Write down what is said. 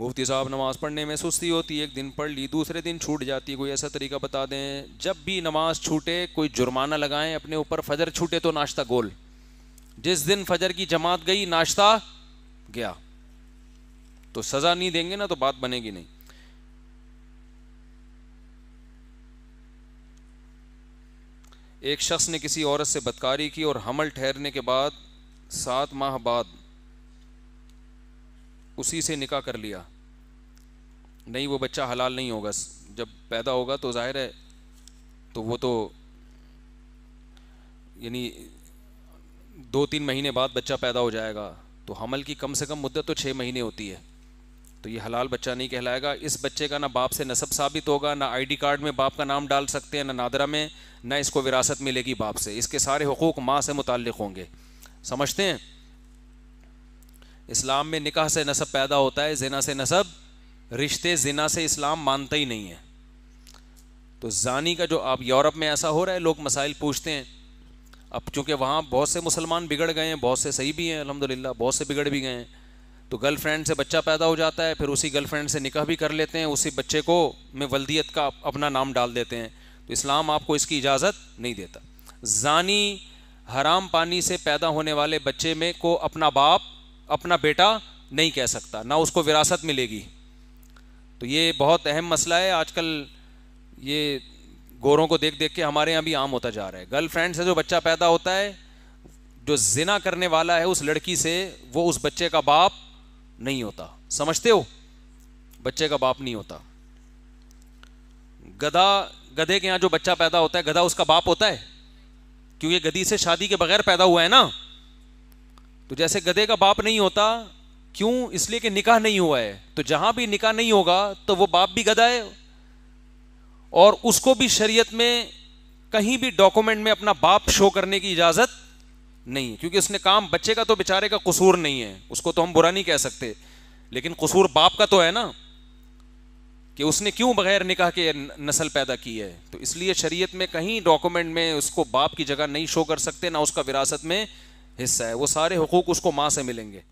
मुफ्ती साहब नमाज़ पढ़ने में सुस्ती होती है एक दिन पढ़ ली दूसरे दिन छूट जाती है कोई ऐसा तरीका बता दें जब भी नमाज़ छूटे कोई जुर्माना लगाएं अपने ऊपर फजर छूटे तो नाश्ता गोल जिस दिन फजर की जमात गई नाश्ता गया तो सज़ा नहीं देंगे ना तो बात बनेगी नहीं एक शख्स ने किसी औरत से बदकारी की और हमल ठहरने के बाद सात माह बाद उसी से निकाह कर लिया नहीं वो बच्चा हलाल नहीं होगा जब पैदा होगा तो जाहिर है तो वो तो यानी दो तीन महीने बाद बच्चा पैदा हो जाएगा तो हमल की कम से कम मुद्दत तो छः महीने होती है तो ये हलाल बच्चा नहीं कहलाएगा इस बच्चे का ना बाप से नसब साबित होगा ना आईडी कार्ड में बाप का नाम डाल सकते हैं ना नादरा में ना इसको विरासत मिलेगी बाप से इसके सारे हकूक़ माँ से मुतल होंगे समझते हैं इस्लाम में निकाह से नसब पैदा होता है जिना से नसब रिश्ते जिना से इस्लाम मानता ही नहीं है तो जानी का जो आप यूरोप में ऐसा हो रहा है लोग मसाइल पूछते हैं अब चूंकि वहाँ बहुत से मुसलमान बिगड़ गए हैं बहुत से सही भी हैं अलहमदिल्ला बहुत से बिगड़ भी गए हैं तो गर्लफ्रेंड से बच्चा पैदा हो जाता है फिर उसी गर्लफ्रेंड से निकाह भी कर लेते हैं उसी बच्चे को में वल्दियत का अपना नाम डाल देते हैं तो इस्लाम आपको इसकी इजाज़त नहीं देता जानी हराम पानी से पैदा होने वाले बच्चे में को अपना बाप अपना बेटा नहीं कह सकता ना उसको विरासत मिलेगी तो ये बहुत अहम मसला है आजकल ये गोरों को देख देख के हमारे यहाँ भी आम होता जा रहा है गर्लफ्रेंड से जो बच्चा पैदा होता है जो जिना करने वाला है उस लड़की से वो उस बच्चे का बाप नहीं होता समझते हो बच्चे का बाप नहीं होता गधा गधे के यहाँ जो बच्चा पैदा होता है गधा उसका बाप होता है क्योंकि गधी से शादी के बगैर पैदा हुआ है ना तो जैसे गधे का बाप नहीं होता क्यों इसलिए कि निकाह नहीं हुआ है तो जहां भी निकाह नहीं होगा तो वो बाप भी गधा है और उसको भी शरीयत में कहीं भी डॉक्यूमेंट में अपना बाप शो करने की इजाज़त नहीं है क्योंकि उसने काम बच्चे का तो बेचारे का कसूर नहीं है उसको तो हम बुरा नहीं कह सकते लेकिन कसूर बाप का तो है ना कि उसने क्यों बगैर निकाह के नस्ल पैदा की है तो इसलिए शरीयत में कहीं डॉक्यूमेंट में उसको बाप की जगह नहीं शो कर सकते ना उसका विरासत में हिस्सा है वो सारे हकूक उसको माँ से मिलेंगे